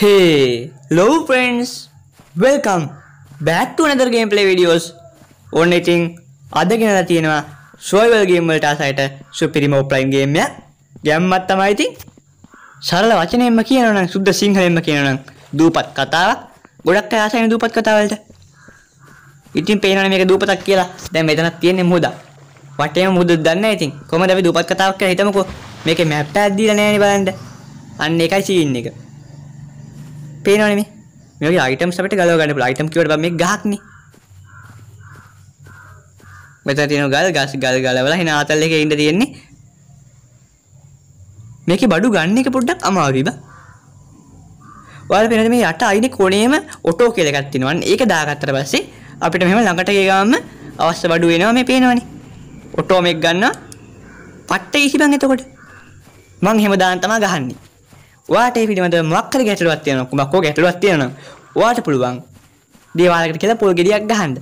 Hello friends welcome බෑක්ට another gameplay videos ඔන්න ඉතිං අද ගෙනලා තියෙනවා සොයිවල් ගේම්වලට ආසයිට සුපිරිම ඔප්ලයින් ගේම්ය ගැම්මත් තමයි ඉතින් සරල වචනයෙන්ම කියනවනම් සුද්ද සිංහලෙන්ම කියනවනම් දූපත් කතාවක් ගොඩක් අය ආසයින දූපත් කතාවලට ඉතින් පේනවනේ මේක දූපතක් කියලා දැන් මෙතනක් තියෙන්නේ මුහුදක් වටේම මුහුද දන්නේ ඉතින් කොහමද අපි දූපත් කතාවක් කියලා හිතමුකෝ මේකේ මැප් එකක් දීලා නැහැ නේ බලන්න අන්න ඒකයි සීන් එක පේනවනේ මේ. මේ වගේ items අපිට ගලව ගන්න පුළුවන්. item කියවට බම් මේ ගහක් නේ. මෙතන තියෙන ගල් ගස් ගල් ගලවලා එන ආතල් එකේ ඉන්න තියෙන්නේ. මේකේ බඩු ගන්න එක පොඩ්ඩක් අමාරුයි බා. ඔයාලා පේනද මේ යට අයිනේ කොනේම ඔටෝ කියලා එකක් තියෙනවා. ඒක දාගත්තට පස්සේ අපිට මෙහෙම ළඟට ගිය ගාම අවශ්‍ය බඩු වෙනවා මේ පේනවනේ. ඔටෝම එක ගන්නවා. පට්ටේ ඉහිබන් එතකොට. මං එහෙම දාන්න තමයි ගහන්නේ. වාට පිළිබඳ මක්කර ගැටලුවක් තියෙනවා කුමක් හෝ ගැටලුවක් තියෙනවා වාට පුළුවන් දේවාලකට කියලා පොල් ගෙඩියක් ගහන්න.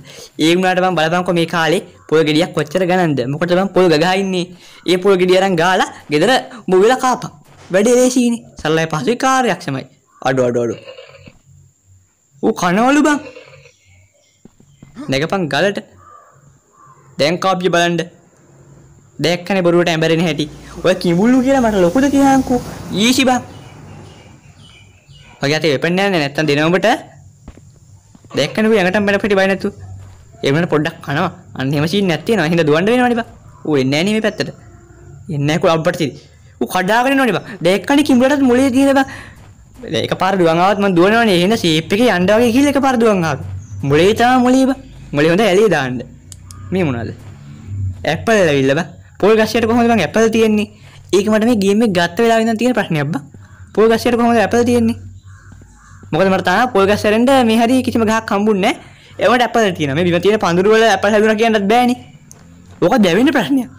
ඒ වුණාට මම බලපන්කො මේ කාලේ පොල් ගෙඩියක් කොච්චර ගණන්ද? මොකටද මම පොල් ගගා ඉන්නේ? ඒ පොල් ගෙඩිය අරන් ගාලා ගෙදර මුව වෙලා කාපන්. වැඩේ ලේසියිනේ. සරලයි පහසුයි කාර්යක්ෂමයි. අඩෝ අඩෝ අඩෝ. ඌ කනවලු බං. නැගපන් ගලට. දැන් කාපිය බලන්න. දැක්කනේ බොරුවට ඇඹරෙන හැටි. ඔය කිඹුල්ලු කියලා මට ලොකුද කියහන්කෝ. ඊෂි බං. වගේ අතේ වෙපන් යන්නේ නැත්තම් දෙනවා ඔබට දැක්කනේ ඌ යකටම බඩ පිටි බය නැතු ඒ වෙනකොට පොඩ්ඩක් කනවා අන්න එහෙම සීන් නැත් තියෙනවා හින්දා දුවන්න වෙනවනේ බා ඌ එන්නේ නැහැ නේ මේ පැත්තට එන්නේ නැහැ කො අප්පට තිරි ඌ කඩාගෙන එනවනේ බා දැක්කනේ කිඹුලටත් මොලේ තියෙන බා ඒක පාර දුවන් ආවත් මම දුවනවනේ එහෙන සීප් එකේ යන්න වගේ කිහිල්ල එක පාර දුවන් ආව. මුලේ තමයි මුලේ බා. මුලේ හොඳ ඇලේ දාන්න. මේ මොනවාද? ඇපල් ඇවිල්ලා බා. පොල් ගස්සියට කොහොමද මං ඇපල් තියෙන්නේ? ඒක මට මේ ගේම් එක ගත්ත වෙලාවෙ ඉඳන් තියෙන ප්‍රශ්නයක් බා. පොල් ගස්සියට කොහොමද ඇපල් තියෙන්නේ? මොකද මට තාම පොල් ගස් ඇරෙන්න මේ හැරි කිසිම ගහක් හම්බුන්නේ නැහැ. ඒවට ඇපල් තියෙනවා. මේ බිම තියෙන පඳුරු වල ඇපල් හැදුනා කියන්නත් බෑනේ. ඕක දැවෙන ප්‍රශ්නයක්.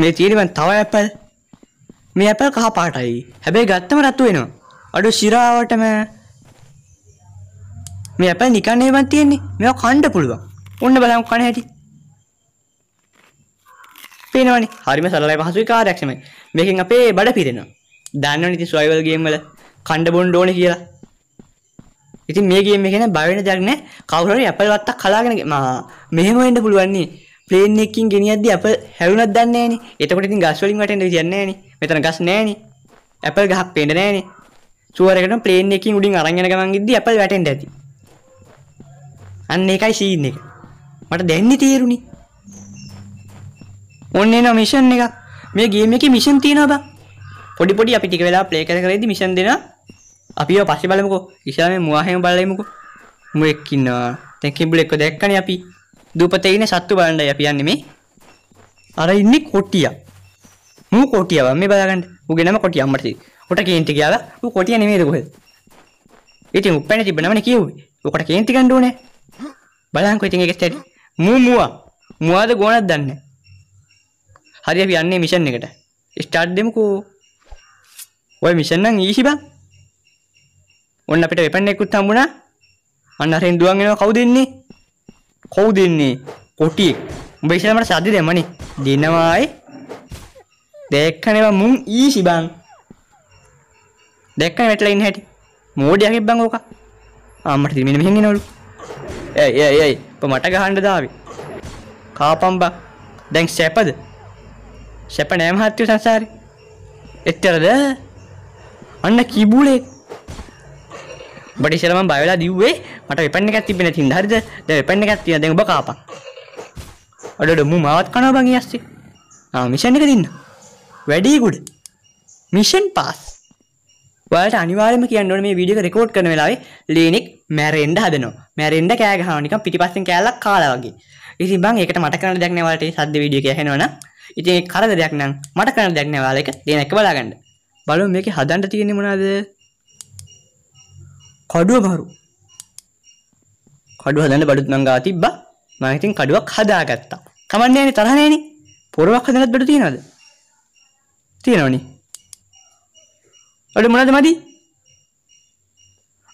මේ තියෙන තව ඇපල්. මේ ඇපල් කහ පාටයි. හැබැයි ගත්තම රතු වෙනවා. අඩු ශිරාවටම මේ ඇපල් නිකන් එහෙමත් තියෙන්නේ. මේවා කන්න පුළුවන්. ඔන්න බලමු කන හැටි. පේනවනේ. හරිම සරලයි පහසුයි කාර්යක්ෂමයි. මේකෙන් අපේ බඩ පිරෙනවා. දන්නවනේ ඉතින් survival game වල කණ්ඩ බොන්්ඩ ඕන කියලා ඉතින් මේගේම ගැන බවෙන දක්න කවුරට අපල් වත්තක් කලාගෙන මෙහෙම එන්න පුළුවන්නේ පලේන් එකින් ගෙනියද අප හැවුනත් දන්නේන එතකොට ඉතින් ගස්වලින් වට කියන්නේන මෙතන ගස් නෑන ඇපල් ගහක් පෙන්ඩ නෑන සුවරකට පලේන් එකින් උඩින් අරගෙන ගමන් ඉද අපල් වැටෙන්ට ඇති අන්න එකයි සීන්න එක මට දැන්න තේරුණි ඔන්න එන මිෂන් එක මේ ගේම එක මිෂන් තියෙනවා පොඩි පොඩි අපි ටික වෙලා ප්ලේ කරේද මිෂන් දෙනවා අපි පස්ස බලමුකෝ ඉසාම මවාහම බලමුකු මුවෙක්කින්නවා තැකිබුල එක්ක දැක්කන අපි දූපතෙගෙන සත්තු බලන්ඩ යපියන්න මේ අර ඉන්න කොටිය මූ කොටියව මේ බලගන්න උගෙනම කොටිය අම්මටති කොට කේන්ති කියල කොටිය නෙමේද කොහ ඉතින් උපැන තිබනමන කිව් කොට කේන්ති ගණ්ඩුවන බලංකො ඉතින් එකස්ටට මූ මුවා මවාද ගෝනත් දන්න හරි අපි යන්නේ මිෂන් එකට ස්ටාර්් දෙමුකෝ ඔය මිෂන්නම් ඊසි බං ඔන්න අපිට වෙපන් එකකුත් හම්බුණා අන්න හරින් දුවන් එනවා කවුද ඉන්නේ කවුද ඉන්නේ කොටියෙක් උඹ ඉස්සෙල්ලා මට සද්ද දෙමනේ දිනවායි දැක්කනේ මුන් ඊසි බං දැක්කනේ වැටලා ඉන්න හැටි මෝඩියගේ බං ඕක ආම්මට දිමින මෙහෙන් එනවලු එයි එයි එයි ඔබ මට ගහන්න දාවි කාපම් බං දැන් සැපද සැප නෑ මහත්තු සංසාරේ එච්චරද අන්න කිබුලේ බටිශලම බයවෙලා දිව්වේ මට වෙපන්න එකක් තිබෙන තින් හරිද ද වෙපන්න එකක් තියෙන දැන් ඔබ කාපන් අඩඩ මු මාවත් කනවා බං යස්සේ ආ මිෂන් එක දෙන්න වැඩි ගුඩ් මිෂන් පාස් ඔයාලට අනිවාර්යයෙන්ම කියන්න ඕනේ මේ වීඩියෝ එක රෙකෝඩ් කරන වෙලාවේ ලීනික් මැරෙන්න හදනවා මැරෙන්න කෑ ගහනවා නිකන් පිටිපස්සෙන් කෑල්ලක් කාලා වගේ ඉතින් බං ඒකට මට කරන්න දෙයක් නෑ ඔයාලට සද්ද වීඩියෝ එක ඇහෙනවනම් ඉතින් කරදරයක් නම් මට කරන්න දෙයක් නෑ ඔයාලා එක දෙන එක බලාගන්න බලමු මේකේ හදන්න තියෙන්නේ මොනවද කඩුව මරු කඩුව හදන්න බඩුත් නංගා තිබ්බා මම ඉතින් කඩුවක් හදාගත්තා කමන්නේ නෑනේ තරහ නෑනේ පොරවක් හදන්නත් බඩු තියනවද තියනවනේ බඩු මොනවද මදි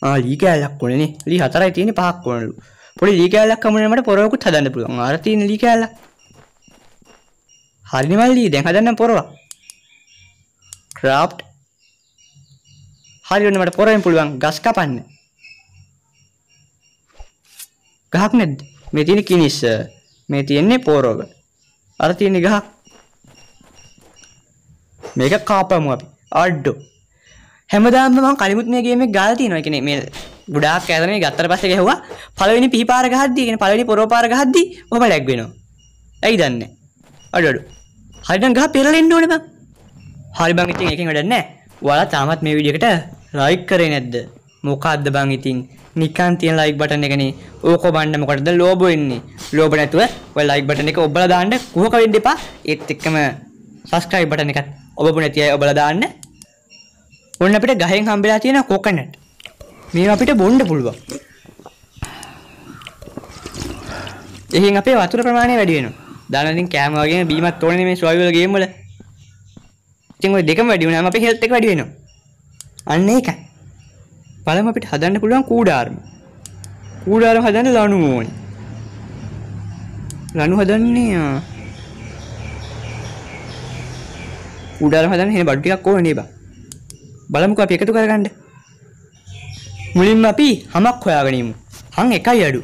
ආ ලී කෑල්ලක් ඕනේනේ ලී හතරයි තියෙන්නේ පහක් ඕනලු පොඩි ලී කෑල්ලක් කමුනේ මට පොරවකුත් හදන්න පුළුවන් ආර තියෙන ලී කෑල්ලක් හරිනේ මල්ලී දැන් හදන්න පොරවක් ක්‍රාෆ්ට් හරි ඔන්න මට පොරෙන් පුළුවන් ගස් කපන්න. ගහක් නැද්ද? මේ තියෙන කිනිස. මේ තියෙන්නේ පොරව. අර තියෙන ගහ. මේක කාපමු අපි. අඩෝ. හැමදාම මම කලිමුත් මේ ගේම් එක ගාලා තියෙනවා. ඒ කියන්නේ මේ ගොඩාක් ඈත මේ ගත්තට පස්සේ ගැහුවා. පළවෙනි පිහිපාර ගහද්දි, ඒ කියන්නේ පළවෙනි පොරව පාර ගහද්දි ඔහම ලැග් වෙනවා. ඇයි දන්නේ? අඩෝ අඩෝ. හරිනම් ගහ පෙරලෙන්න ඕනේ බං. හරි බං ඉතින් එකෙන් වැඩක් නැහැ. ඔයාලා තාමත් මේ විදිහකට ලයික් කරේ නැද්ද මොකක්ද බං ඉතින් නිකන් තියෙන ලයික් බටන් එකනේ ඕක බන්න මොකටද ලෝබෝ ඉන්නේ ලෝබ නැතුව ඔය ලයික් බටන් එක ඔබලා දාන්න කුහක වෙන්න එපා ඒත් එක්කම සබස්ක්‍රයිබ් බටන් එකත් ඔබපු නැති අය ඔබලා දාන්න ඔන්න අපිට ගහෙන් හම්බෙලා තියෙන කොකනට් මේ අපිට බොන්න පුළුවන් එහෙන් අපේ වතුර ප්‍රමාණය වැඩි වෙනවා දානකින් කෑම වගේම බීමත් ඕනේ මේ සොයිවල් ගේම් වල ඉතින් ওই දෙකම වැඩි වුණාම අපේ හෙල්ත් එක වැඩි වෙනවා අන්න ඒකයි පළම අපිට හදන්න පුළුවන් කූඩාර්ම කූඩාර හදන්න ලනු ඕනි ලනු හදන්නේ උඩාර හදන්න හෙන බඩ්ටියක් ඕන නේබ බලමුක අපි එකතු කරගන්න මුලින්ම අපි හමක් හොයාගනීමු හං එකයි අඩු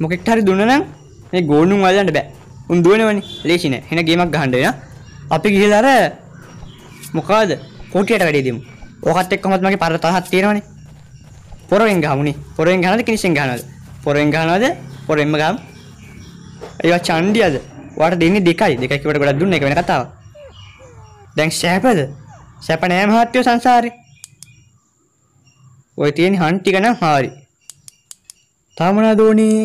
මොකෙක්ට හරි දුන්න නම් මේ ගෝනුම් වලන්න බෑ උන් දුවනවනේ ලේසි නෑ හෙන ගේමක් ගහන්න එන අපි ගිහලා අර මොකද්ද කොටියට වැඩේ දෙමු ඕකත් එක්කමත් මගේ පර තරහක් තියෙනවනේ. පොරෙන් ගහමුනේ. පොරෙන් ගහනද කිනිසෙන් ගහනවද? පොරෙන් ගහනවද? පොරෙන්ම ගහමු. ඒවා චණ්ඩියද? ඔයාට දෙන්නේ දෙකයි. දෙකයි කිව්වට ගොඩක් දුන්න එක වෙන කතාවක්. දැන් සැපද? සැප නෑ මහත්තයෝ සංසාරේ. ඔය තියෙන හන් ටික නම් හාරි. තාම මොනවද ඕනේ?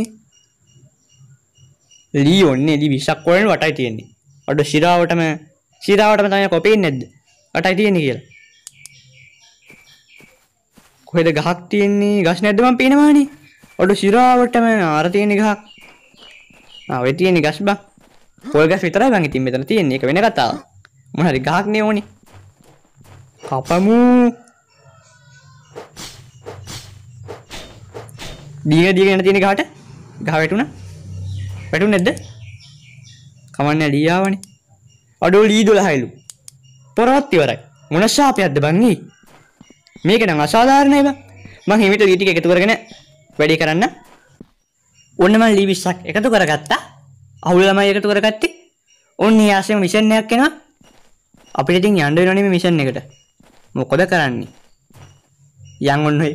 ලී ඔන්නේ ලී විශක් වලින් වටයි තියෙන්නේ. අඩ ශිරාවටම ශිරාවටම තමයි කොපේ ඉන්නේ නැද්ද? වටයි තියෙන්නේ කියලා. කොහෙද ගහක් තියෙන්නේ ගස් නැද්ද මම පේනවානේ ඔඩු සිරාවටම අර තියෙන ගහක් ආ ඔය තියෙන ගස් බං පොල් ගස් විතරයි බං ඉතින් මෙතන තියෙන්නේ ඒක වෙන කතාවක් මොන හරි ගහක් නේ ඕනේ කපමු දීගෙන දීගෙන තියෙන ගහට ගහ වැටුණා වැටුනේ නැද්ද කමන්නේ ලී ආවනේ අඩෝ ලී 12ලු පොරවත් ඉවරයි මොන ශාපයක්ද බං මේ මේක නම් අසාධාරණයි බං. මං හිමිට දී ටික එකතු කරගෙන වැඩි කරන්න. ඔන්න මං ලී 20ක් එකතු කරගත්තා. අහුල ළමයි එකතු කරගත්තේ. ඔන්න ඊයාසෙම මිෂන් එකක් එනවා. අපිට ඉතින් යන්න වෙනවනේ මේ මිෂන් එකට. මොකද කරන්නේ? යන් ඔන්න ඔය.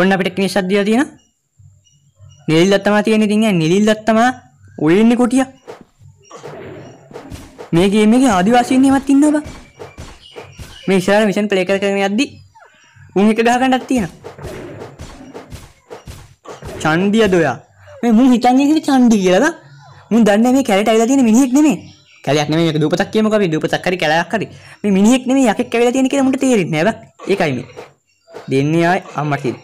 ඔන්න අපිට කිනිස්සක් දීලා තියෙනවා. නිලිල්ලක් තමයි තියෙන්නේ ඉතින් නිලිල්ලක් තමයි උල්ලින්නේ කුටිය. මේ ගේම් එකේ ආදිවාසීන් එහෙමත් ඉන්නවා බා. මේ ඉස්සරහ මිෂන් ප්ලේ කර කරගෙන යද්දි උන් එක ගහ ගන්නත් තියෙනවා චන්දියද ඔයා මේ මුන් හිතන්නේ කියන්නේ චන්දි කියලාද මුන් දන්නේ මේ කැලේට ඇවිල්ලා තියෙන මිනිහෙක් නෙමෙයි කැලයක් නෙමෙයි මේක දූපතක් කියමුකෝ අපි දූපතක් හරි කැලයක් හරි මේ මිනිහෙක් නෙමෙයි යකෙක් ඇවිල්ලා තියෙන කියලා මුන්ට තේරෙන්නේ නැහැ බං ඒකයි මේ දෙන්නේ ආයි අම්මට තියෙන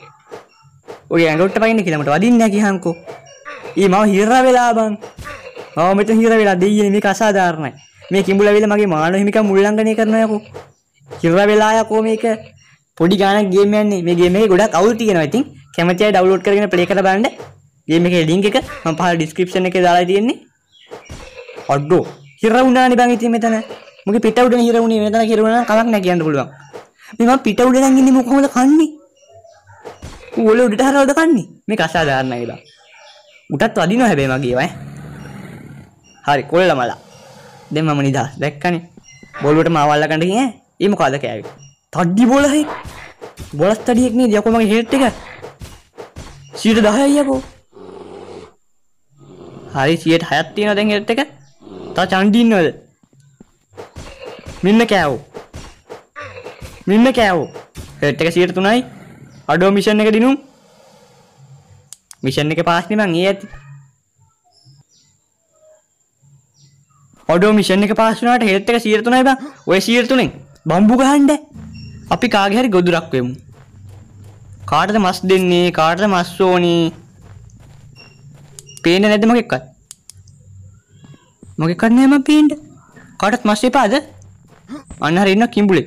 ඔය ඇඟට පයින්න කියලා මට වදින්නේ නැහැ කියහන්කෝ ඊ මම හිර වෙලා බං මම මෙතන හිර වෙලා දෙයියනේ මේක අසාධාරණයි මේ කිඹුලා වෙලා මගේ මානව හිමිකම් උල්ලංඝනය කරනවා යකෝ කිව්ව වෙලායක් මේක පොඩි ගානක් ගේම් යන්නේ මේ ගේම් එකේ ගොඩක් අවුල් තියෙනවා ඉතින් කැමති අය ඩවුන්ලෝඩ් කරගෙන ප්ලේ කරලා බලන්න ගේම් එකේ ලින්ක් එක මම පහල ඩිස්ක්‍රිප්ෂන් එකේ දාලා තියෙන්නේ අඩෝ හිර වුණානේ බං ඉතින් මෙතන මගේ පිට උඩ හිර වුණේ මෙතන හිර වුණා නම් කමක් නැහැ කියන්න පුළුවන් මේ මම පිට උඩ නම් ඉන්නේ මොකමද කන්නේ ඌ උඩට හරවද කන්නේ මේක අසාධාරණයි බං උටත් වදිනවා හැබැයි මගේ වය හරි කොල්ල මලා දැන් මම නිදහස් දැක්කනේ බොල්ලුවට මාවල්ලකට ගියේ ඒම කාද කෑව තඩ්ඩි බොලහි බොලස් තඩියෙක්නේ දකොමගේ හෙට් එක සීට දහයකෝ හරි සියට හයත්තිය නොදැන් හෙට් එක තා චන්ඩින්නවද මෙන්න කෑවෝ මෙන්න කෑවෝ හෙට් එක සියට තුනයි අඩෝ මිෂන් එක දිනුම් මිෂන් එක පාස්නේ මං ඒ ඇති ඔඩෝ මිෂන් එක පාස් වුණාට හෙල්ත් එක 103යි බං ඔය 103ෙන් බම්බු ගහන්ඩ අපි කාගහැරි ගොදුරක්වෙමු කාටද මස් දෙන්නේ කාටද මස්සෝනේ පේන නැද මොකෙක්කත් මොකෙක් කරන්නම පේන්ට කාටත් මස් එපාද අන්නහර ඉන්න කිම්බුලෙක්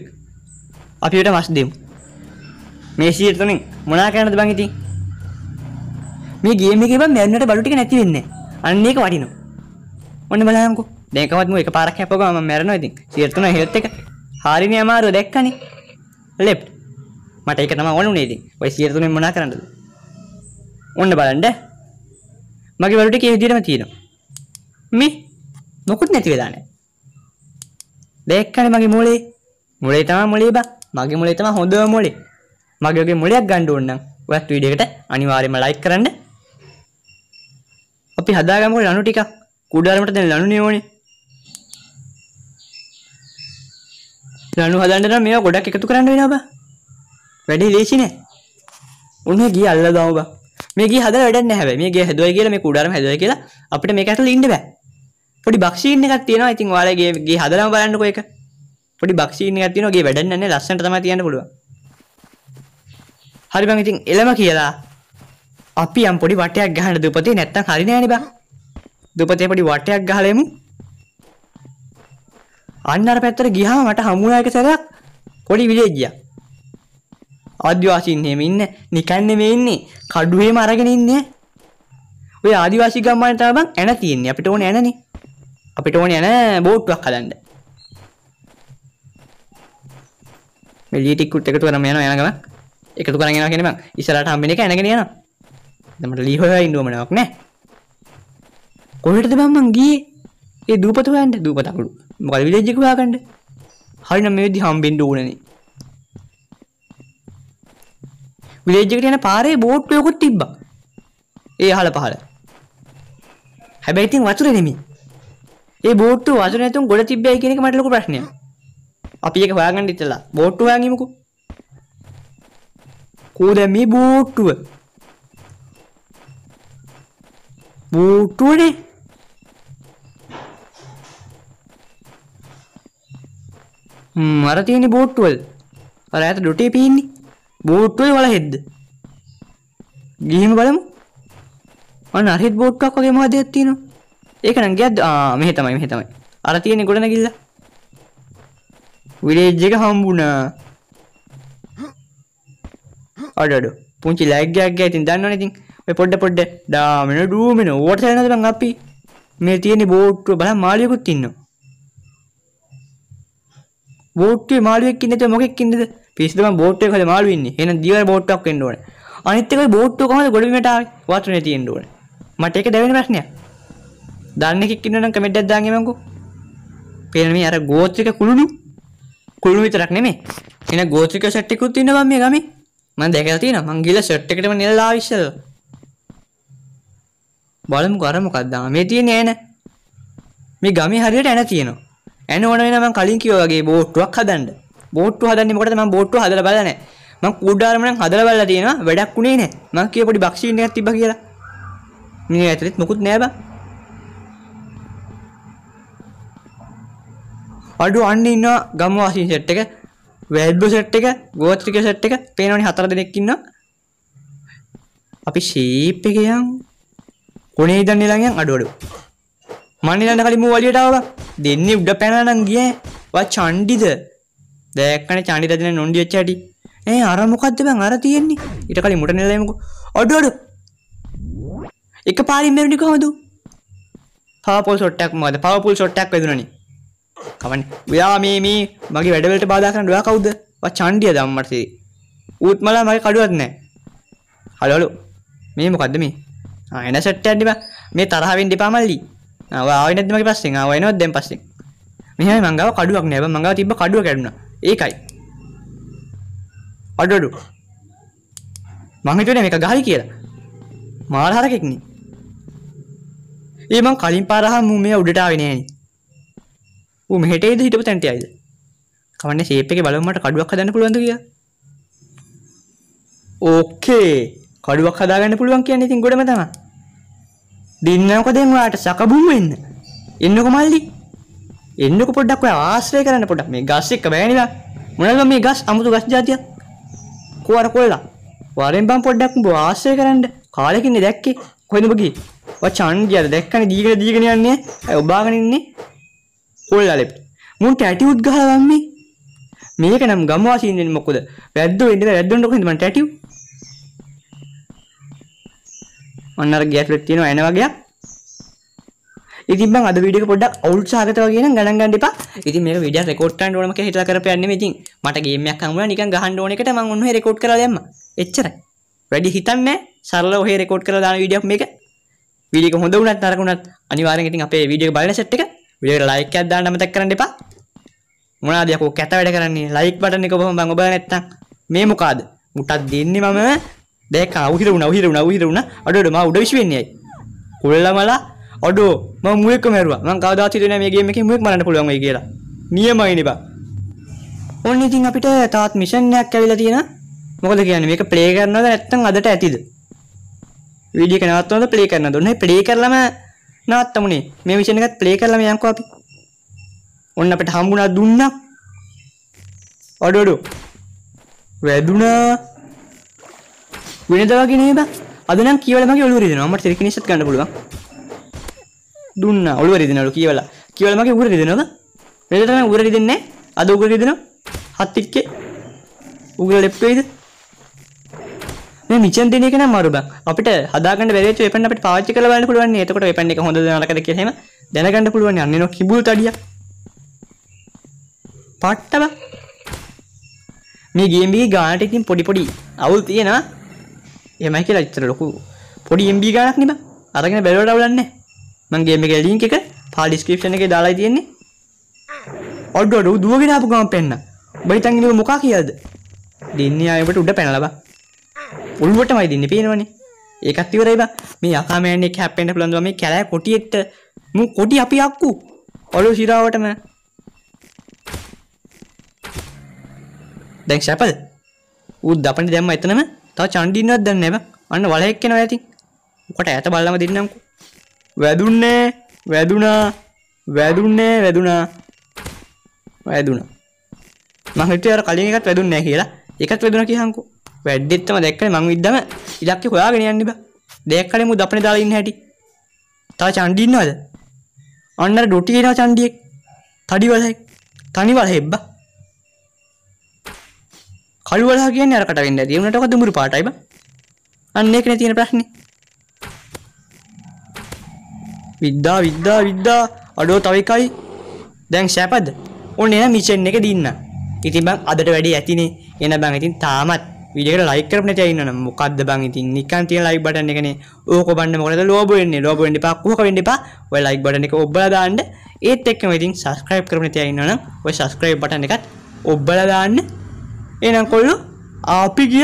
අපිට මස් දෙමු මේ සීර්තනින් මොනා කරන්නද බං ඉතින් මේ ගේම එක බං මැරුණට බලු ටික නැති වෙන්නේ අන්න ඒක වටිනවා ඔන්න බලන්නකෝ දැන් කවත්ම එක පාරක් හැපුවම මම මැරෙනවා ඉතින් සීර්තන හෙල්ත් එක හරිම අමාරුව දැක්කනේ ලෙප් මට ඒක තමයි ඕන උනේ ඉතින් ඔය 103 මොනා කරන්නද ඔන්න බලන්න මගේ වලට කේ විදියටම තියෙනවා මේ නොකුත් නැති වෙලා නෑ දැක්කනේ මගේ මොලේ මොලේ තමයි මොලේ බා මගේ මොලේ තමයි හොඳම මොලේ මගේ වගේ මොලයක් ගන්න ඕන නම් ඔයත් වීඩියෝ එකට අනිවාර්යයෙන්ම ලයික් කරන්න අපි හදාගමුකෝ ලනු ටිකක් කුඩාරමට දැන් ලනු නේ ඕනේ ලනු හදන්නට මේ ගොඩක් එකතු කරන්න වෙන බා වැඩි ලේසිනේ උන්න ගිය අල්ල දව බා මේක හද වැඩන්න හැබ මේගේ හැදුව කියල මේ කුඩාරම හැදව කියලා අපිට මේ ඇතුල ඉන්න බෑ පොඩි බක්ෂීන්න එකක් තියෙනවා ඉතින් වාලගේගේ හදරම බලන්නකො එක පොඩි බක්ෂීන්න එකක් තියෙනවාගේ වැඩන්නන්නේ ලස්සනට තමයි තියන්න පුළුවන් හරි බං ඉතින් එළම කියලා අපි යම් පොඩි වටයක් ගහන්න දුපතේ නැත්තම් හරි නෑනේ බං දුපතේ පොඩි වටයක් ගහලා එමු අන්න අර පැත්තට ගියාම මට හමුුණා එක සැරයක් පොඩි විලේජ්ජියක්. ආදිවාසීන් එහෙම ඉන්නේ නිකන් නෙමෙයි ඉන්නේ කඩුවේම අරගෙන ඉන්නේ. ඔය ආදිවාසී ගම්මාන තමයි බං ඇණ තියෙන්නේ. අපිට ඕනේ ඇණනේ. අපිට ඕනේ ඇණ බෝට්ටුවක් හදන්න. මේ ලීටික්කුත් එකතු කරම යනවා යන ගමන් එකතු කරගෙන යනවා කියන්නේ බං ඉස්සරහට හම්බෙන එක ඇණගෙන යනවා. දැන් මට ලී හොයලා ඉන්න ඕමනාවක් නැහැ. කොහෙටද බං මං ගියේ? ඒ දූපත හොයන්න දූපත අකුළු. මොකද විලේජ්ජක හොයාගන්න හරිනම් මේ විදිහ හම්බෙන්න ඕනනේ විලේජ් එකට යන පාරේ බෝට්ටුවකුත් තිබ්බා ඒ අහල පහල හැබැයි ඉතින් වතුර නෙමෙයි ඒ බෝට්ටුව වතුර නැතුන් ගොඩ තිබ්බයි කියන එක මට ලොකු ප්‍රශ්නයක් අපි ඒක හොයාගන්න ඉතලා බෝට්ටුව හොයාගමුකෝ කෝද මේ බෝට්ටුව බෝට්ටුවනේ මර තියෙන බෝට්ටුවල් අර ඇත ඩොටේ පීන්නේ බෝට්ටුවල් වල හෙද්ද ගිහිම බලමු අන්න අරහෙත් බෝට්ටක් වගේ මොකද දෙයක් තියෙනවා ඒක නම් ගියද ආ මෙහෙ තමයි මෙහෙ තමයි අර තියෙන ගොඩනැගිල්ල විලේජ් එක හම්බුණා අඩඩෝ පුංචි ලැග්ගයක් ඇතින් දන්නවනේ ඉතින් ඔය පොඩ පොඩ ඩාමින ඩූමින ඕවට සැලෙනවද මං අපි මේ තියෙන බෝට්ටුව බලන් මාළියකුත් ඉන්නවා බෝට්ටේ මාළුවෙක් ඉන්නද මොකෙක් ඉන්නද පිස්සුදම බෝට්ටේ කොහෙද මාළු ඉන්නේ එහෙනම් දිවල් බෝට්ටක් වෙන්න ඕනේ අනිත් එක බෝට්ටුව කොහමද ගොඩ බිමට ආවේ වතුරේ තියෙන්න ඕනේ මට ඒක දැවෙන ප්‍රශ්නයක් දන්න එකෙක් ඉන්නවනම් කමෙන්ට් එකක් දාන්න යමන්කෝ පේන මේ අර ගෝත්‍රික කුළුණු කුළුණු විතරක් නෙමෙයි එන ගෝත්‍රික සෙට් එකකුත් ඉන්නවා මේ ගමේ මම දැකලා තියෙනවා මං ගිහලා සෙට් එකටම නෙලලා ආවිස්සල බලමුකෝ අර මොකක්ද මේ තියෙන්නේ ඇන මේ ගමේ හරියට ඇන තියෙනවා ඇනෝන වෙන මම කලින් කිව්වා වගේ බෝට්ටුවක් හදන්න. බෝට්ටු හදන්නේ මොකටද මම බෝට්ටුව හදලා බලලා නැහැ. මම කුඩාරමනම් හදලා බලලා තියෙනවා වැඩක් උනේ නැහැ. මම කිය පොඩි බක්ෂීන් එකක් තිබ්බා කියලා. මේ ඇතුලෙත් මොකුත් නැහැ බා. අඩු අන්න ඉන්න ගම්වාසී සෙට් එක වැල්බු සෙට් එක ගෝත්‍රික සෙට් එක පේනවනේ හතර දෙනෙක් ඉන්නවා. අපි ෂීප් එක යන් කොනේ ඉඳන් ඊළඟ යන් අඩු අඩු මනිලන්න කලින් මූ වලියට ආවා දෙන්නේ උඩ පැනලා නම් ගියේ වා චණ්ඩිද දැක්කනේ චණ්ඩි රජනේ නොණ්ඩි වෙච්ච ඇටි ඈ අර මොකද්ද බං අර තියෙන්නේ ඊට කලින් මුට නෙලලා එමුකෝ අඩ අඩ එක පාරින් මෙරුණි කොහමද පවර්ෆුල් ෂොට් එකක් මොකද පවර්ෆුල් ෂොට් එකක් වැදුණනේ කමන් ඔයා මේ මේ මගේ වැඩවලට බාධා කරන ඔයා කවුද වා චණ්ඩියද අම්මට තේ ඌත් මලා මගේ කඩුවක් නැහැ හලෝ හලෝ මේ මොකද්ද මේ ආ එන ෂොට් එකක් දෙපා මේ තරහ වෙන්න දෙපා මල්ලී ආයනත්මක පස්සෙන් ආවයනොත් දැන් පස්සෙන් මෙහම මංගව කඩුවක් නැබ මඟව තිබ කඩුව කැඩුණ ඒකයි අඩඩු මංහිතුන එක ගහයි කියලා මාරහරකෙක්න ඒමං කලින් පාරහ මුම මේ උඩටාවෙනයනි උම හෙටේද හිටපු තැන්ටයයිද කවන්න සේපක බලමට කඩුවක් හදන්න පුළුවන්ද කිය ඕකේ කඩුවක් හදාගන්න පුළුවන් කියන්න ඉතින් ගොඩම තමා දෙන්නම්කො දැන් ඔයාට සකබුම් වෙන්න. එන්නකො මල්ලි. එන්නකො පොඩ්ඩක් ඔයා ආශ්‍රය කරන්න පොඩ්ඩක් මේ ගස් එක්ක බෑනිලා. මොනවාද මේ ගස් අමුතු ගස් జాතියක්. කොවර කොල්ලා. වරෙන් බම් පොඩ්ඩක් උඹ ආශ්‍රය කරන්න. කාලෙකින්නේ දැක්කේ. කොහෙද උඹ ගියේ? ඔය චන්දියද දැක්කනේ දීගෙන දීගෙන යන්නේ. අය ඔබාගෙන ඉන්නේ. කොල්ලා ලෙප්ට්. මුන්ට ඇටි උත් ගහලා මේ. මේක නම් ගම්වාසීන්ගෙන් මොකද? වැද්දෝ ඉන්නේ වැද්දොන්ට කොහෙන්ද මන්ට ඇටිව්? ඔන්නර ගැටලුවක් තියෙනවා එන වගේ ඉතින් මම අද වීඩියෝ එක පොඩ්ඩක් අවුල් සාගතව කියන ගණන් ගන්න එපා. ඉතින් මේක වීඩියෝ රෙකෝඩ් කරන්න ඕනම කියලා හිතලා කරපයන්නේ මේ ඉතින් මට ගේම් එකක් හම්බුණා නිකන් ගහන්න ඕන එකට මම ඔන්නෝ රෙකෝඩ් කරලා දැම්මා. එච්චරයි. වැඩි හිතන්නේ සරලව ඔහේ රෙකෝඩ් කරලා දාන වීඩියෝක් මේක. වීඩියෝ එක හොඳ වුණත් නරක වුණත් අනිවාර්යෙන් ඉතින් අපේ වීඩියෝ එක බලන සෙට් එක වීඩියෝ එකට ලයික් එකක් දාන්න අමතක කරන්න එපා. මොනවාද යකෝ කැත වැඩ කරන්නේ? ලයික් බටන් එක ඔබම බං ඔබ නැත්තම් මේ මොකಾದ? මුටක් දෙන්නේ මම දැක අවහිරුණ අවහිරුණ අවහිරුණ අඩුවට මා උඩ විශ්වෙන්නේ උල්ලමලා අඩෝ මම මුවෙක් මැරුවා මං කවදාවත් හිතුවේ නෑ මේ ගේම් එකේ මුවෙක් මරන්න පුළුවන් වෙයි කියලා නියමයිනේ බා ඔන්න ඉතින් අපිට තවත් මිෂන් එකක් ඇවිල්ලා තියෙනවා මොකද කියන්නේ මේක ප්ලේ කරනවද නැත්නම් අදට ඇතිද වීඩියෝ එක නවත්වනවද ප්ලේ කරනවද ඔන්න ප්ලේ කරලම නවත්තමුනේ මේ මිෂන් එකත් ප්ලේ කරලම යන්කෝ අපි ඔන්න අපිට හම්බුණා දුන්නා අඩෝ අඩෝ වැදුනා වෙනද වගේ නේ බං. අද නම් කියවල මගේ ඔළුව රිදෙනවා. මට ටෙලිකිනේසිස් ගන්න පුළුවන්. දුන්නා. ඔළුව රිදෙනවලු කියවල. කියවල මගේ උගුර රිදෙනවා බං. වෙනද තමයි උගුර රිදෙන්නේ. අද උගුර රිදෙනවා. හත් එක්කේ. උගුර ලෙෆ්ට් වෙයිද? මේ මිචන් දෙන එක නම් අමාරු බං. අපිට හදාගන්න බැරි වෙච්ච වෙපන් අපිට පාවිච්චි කරලා බලන්න පුළුවන් නේ. එතකොට වෙපන් එක හොඳද නරකද කියලා එහෙම දැනගන්න පුළුවන් නේ. අන්න එන කිඹුල් තඩියක්. පට්ටබ මේ ගේම්බි ගානට ඉතින් පොඩි පොඩි අවුල් තියෙනවා එමයි කියලා ඉතර ලොකු පොඩි එම්බි ගණක් නිබ අරගෙන බැලුවට අවුලන්නේ මංගේ මේක ලින්ක් එක පාල් ඩිස්ක්‍රිප්ෂන් එකේ දාලා තියෙන්නේ ඔඩ් ඔඩ් දුවගෙන ආපු ගමන් පෙන්න ඔබ හිතන් ඉන්නේ මොකක් කියලාද දෙන්නේ ආයෙකට උඩ පැනලා බා උල්වටමයි දෙන්නේ පේනවනේ ඒකත් ඉවරයි බා මේ අකාමෑන් එක හැප්පෙන්න පුළුවන් මේ කැලෑ කොටියෙක්ට මු කොටි අපි අක්කු ඔලෝ සිරාවටම දැන් ශැපල් ඌ දපන දැම්ම එතනම තව චන්ඩින්නවත් දන්න එබ අන්න වලයෙක් කෙනවා ඇති කොට ඇත බල්ලම දෙන්නම්කු වැදුන්නේ වැදුනා වැදුන්නේ වැදුනා වැදුනා මහිට අර කලින් එකත් වැදුන්නේ කියලා එකත් වැදුන කියහංකු වැඩ්ඩෙත්තම දැක්කල මං විද්දම ඉලක්ක හොයාගෙන යන්න බා දැක්කලේ මු දපනේ දාලා ඉන්න හැටි තව චන්ඩි ඉන්නවද අන්න ඩොටි කියනවා චන්ඩියෙක් තඩි වලහෙක් තනි වලහෙක් බා කළුවල කියන්න අරකට වෙන්න දියුණට දුමරු පාටයිබ අන්න එකන තියෙන ප්‍රශ්න විද්දා විද්දා විද්දා අඩෝ තවකයි දැන් සැපද ඔන්න එන මිචෙන් එක දින්න ඉතින් බං අදට වැඩි ඇතිනේ එන බං ඉතින් තාමත් විඩියෝට ලයික් කරපු නැති අය ඉන්නවනම් මොකද්ද බං ඉතින් නිකන් තියෙන ලයික් බටන් එකනේ ඕක බන්න මොකටද ලෝභ වෙන්නේ ලෝභ වෙන්න එපා කුහක වෙන්න එපා ඔය ලයික් බටන් එක ඔබලා දාන්න ඒත් එක්කම ඉතින් subscribe කරපු නැති අය ඉන්නවනම් ඔය subscribe බටන් එකත් ඔබලා දාන්න එනම් කොල්ලු අපි ගිය